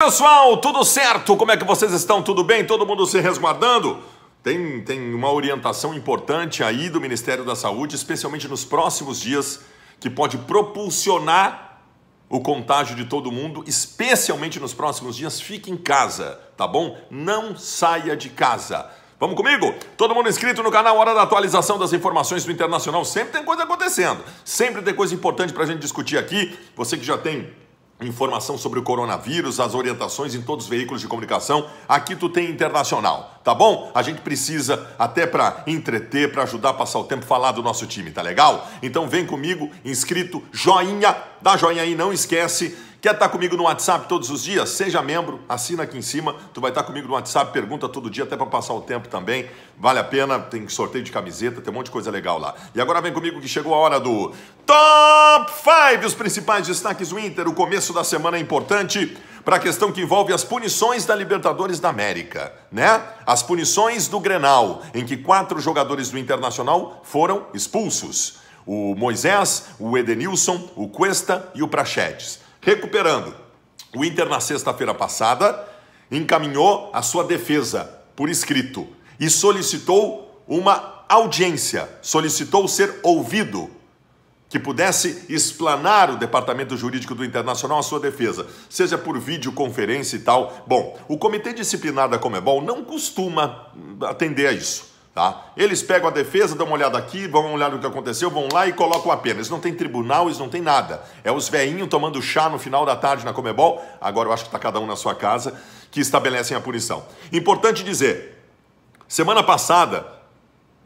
Pessoal, tudo certo? Como é que vocês estão? Tudo bem? Todo mundo se resguardando? Tem, tem uma orientação importante aí do Ministério da Saúde, especialmente nos próximos dias, que pode propulsionar o contágio de todo mundo, especialmente nos próximos dias. Fique em casa, tá bom? Não saia de casa. Vamos comigo? Todo mundo inscrito no canal, hora da atualização das informações do internacional. Sempre tem coisa acontecendo, sempre tem coisa importante para a gente discutir aqui. Você que já tem informação sobre o coronavírus, as orientações em todos os veículos de comunicação. Aqui tu tem internacional, tá bom? A gente precisa até para entreter, para ajudar a passar o tempo, falar do nosso time, tá legal? Então vem comigo, inscrito, joinha, dá joinha aí, não esquece Quer estar tá comigo no WhatsApp todos os dias? Seja membro, assina aqui em cima. Tu vai estar tá comigo no WhatsApp, pergunta todo dia, até para passar o tempo também. Vale a pena, tem sorteio de camiseta, tem um monte de coisa legal lá. E agora vem comigo que chegou a hora do Top 5, os principais destaques do Inter. O começo da semana é importante para a questão que envolve as punições da Libertadores da América, né? As punições do Grenal, em que quatro jogadores do Internacional foram expulsos. O Moisés, o Edenilson, o Cuesta e o Prachetes. Recuperando, o Inter na sexta-feira passada encaminhou a sua defesa por escrito e solicitou uma audiência, solicitou ser ouvido que pudesse explanar o departamento jurídico do Internacional a sua defesa, seja por videoconferência e tal. Bom, o comitê disciplinar da Comebol não costuma atender a isso. Tá? Eles pegam a defesa, dão uma olhada aqui, vão olhar no que aconteceu, vão lá e colocam a pena. Eles não têm tribunal, eles não têm nada. É os veinhos tomando chá no final da tarde na Comebol, agora eu acho que está cada um na sua casa, que estabelecem a punição. Importante dizer, semana passada,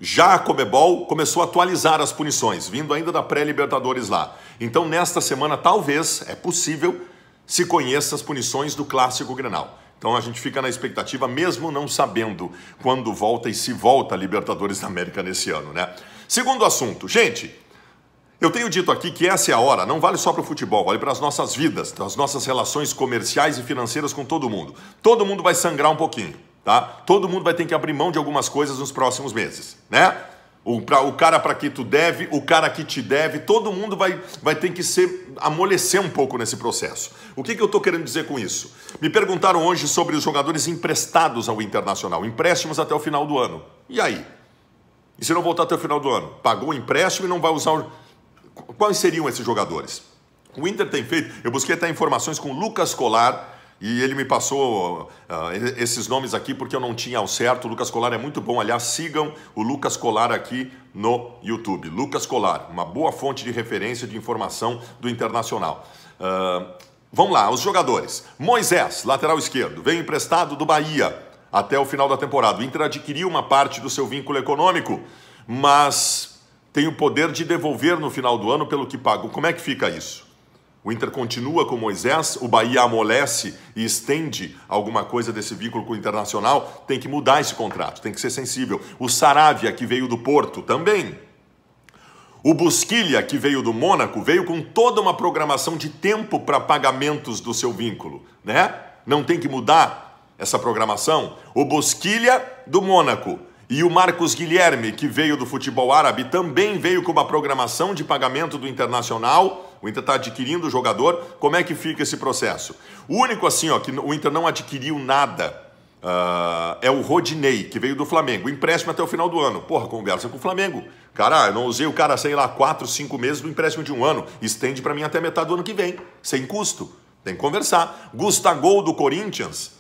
já a Comebol começou a atualizar as punições, vindo ainda da pré-Libertadores lá. Então, nesta semana, talvez, é possível, se conheça as punições do Clássico Grenal. Então a gente fica na expectativa, mesmo não sabendo quando volta e se volta a Libertadores da América nesse ano, né? Segundo assunto, gente. Eu tenho dito aqui que essa é a hora, não vale só para o futebol, vale para as nossas vidas, para as nossas relações comerciais e financeiras com todo mundo. Todo mundo vai sangrar um pouquinho, tá? Todo mundo vai ter que abrir mão de algumas coisas nos próximos meses, né? O, pra, o cara para que tu deve, o cara que te deve, todo mundo vai, vai ter que ser amolecer um pouco nesse processo. O que, que eu estou querendo dizer com isso? Me perguntaram hoje sobre os jogadores emprestados ao Internacional, empréstimos até o final do ano. E aí? E se não voltar até o final do ano? Pagou o empréstimo e não vai usar o... Quais seriam esses jogadores? O Inter tem feito, eu busquei até informações com o Lucas Colar, e ele me passou uh, esses nomes aqui porque eu não tinha ao certo. O Lucas Colar é muito bom. Aliás, sigam o Lucas Colar aqui no YouTube. Lucas Colar, uma boa fonte de referência de informação do internacional. Uh, vamos lá, os jogadores. Moisés, lateral esquerdo, veio emprestado do Bahia até o final da temporada. O Inter adquiriu uma parte do seu vínculo econômico, mas tem o poder de devolver no final do ano pelo que pagou. Como é que fica isso? O Inter continua com Moisés, o Bahia amolece e estende alguma coisa desse vínculo com o Internacional, tem que mudar esse contrato, tem que ser sensível. O Saravia, que veio do Porto, também. O Busquilha, que veio do Mônaco, veio com toda uma programação de tempo para pagamentos do seu vínculo, né? Não tem que mudar essa programação. O Busquilha do Mônaco e o Marcos Guilherme, que veio do futebol árabe, também veio com uma programação de pagamento do Internacional o Inter está adquirindo o jogador. Como é que fica esse processo? O único assim, ó, que o Inter não adquiriu nada Uh, é o Rodinei, que veio do Flamengo. Empréstimo até o final do ano. Porra, conversa com o Flamengo. Cara, eu não usei o cara, sei lá, 4, 5 meses do empréstimo de um ano. Estende para mim até metade do ano que vem, sem custo. Tem que conversar. Gustagol do Corinthians,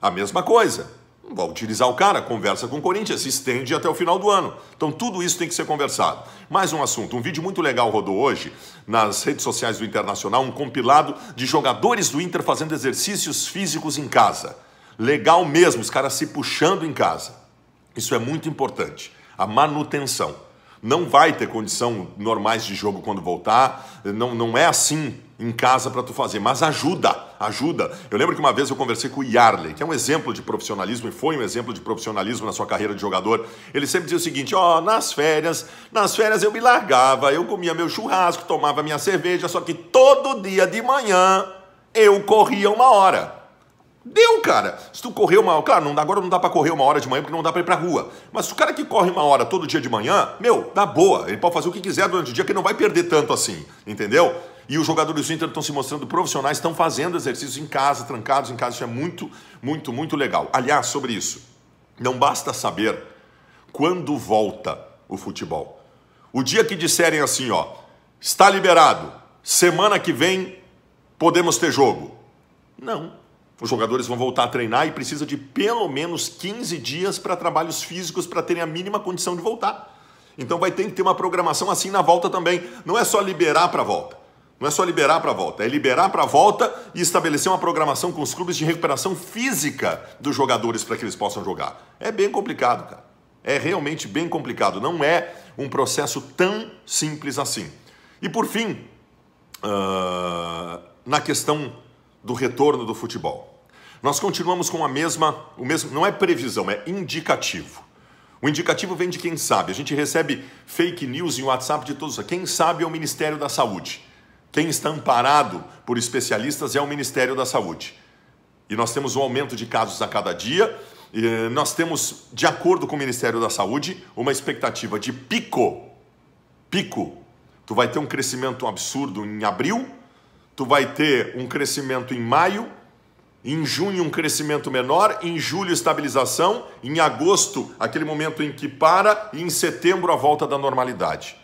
a mesma coisa. Vai utilizar o cara, conversa com o Corinthians, se estende até o final do ano. Então tudo isso tem que ser conversado. Mais um assunto, um vídeo muito legal rodou hoje nas redes sociais do Internacional, um compilado de jogadores do Inter fazendo exercícios físicos em casa. Legal mesmo, os caras se puxando em casa. Isso é muito importante, a manutenção não vai ter condição normais de jogo quando voltar, não, não é assim em casa para tu fazer, mas ajuda, ajuda. Eu lembro que uma vez eu conversei com o Yarley, que é um exemplo de profissionalismo e foi um exemplo de profissionalismo na sua carreira de jogador. Ele sempre dizia o seguinte: ó, oh, nas férias, nas férias eu me largava, eu comia meu churrasco, tomava minha cerveja, só que todo dia de manhã eu corria uma hora. Deu, cara. Se tu correr uma claro, não, agora não dá para correr uma hora de manhã porque não dá para ir pra rua. Mas o cara que corre uma hora todo dia de manhã, meu, dá boa. Ele pode fazer o que quiser durante o dia que não vai perder tanto assim, entendeu? E os jogadores do Inter estão se mostrando profissionais, estão fazendo exercícios em casa, trancados em casa. Isso é muito, muito, muito legal. Aliás, sobre isso, não basta saber quando volta o futebol. O dia que disserem assim, ó, está liberado, semana que vem podemos ter jogo. Não os jogadores vão voltar a treinar e precisa de pelo menos 15 dias para trabalhos físicos para terem a mínima condição de voltar. Então vai ter que ter uma programação assim na volta também. Não é só liberar para a volta. Não é só liberar para a volta, é liberar para a volta e estabelecer uma programação com os clubes de recuperação física dos jogadores para que eles possam jogar. É bem complicado, cara. É realmente bem complicado. Não é um processo tão simples assim. E por fim, uh, na questão do retorno do futebol. Nós continuamos com a mesma, o mesmo, não é previsão, é indicativo. O indicativo vem de quem sabe. A gente recebe fake news em WhatsApp de todos. Quem sabe é o Ministério da Saúde. Quem está amparado por especialistas é o Ministério da Saúde. E nós temos um aumento de casos a cada dia. E eh, nós temos, de acordo com o Ministério da Saúde, uma expectativa de pico. Pico. Tu vai ter um crescimento absurdo em abril tu vai ter um crescimento em maio, em junho um crescimento menor, em julho estabilização, em agosto aquele momento em que para e em setembro a volta da normalidade.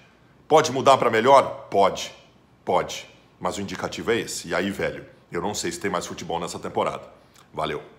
Pode mudar para melhor? Pode, pode. Mas o indicativo é esse. E aí, velho, eu não sei se tem mais futebol nessa temporada. Valeu.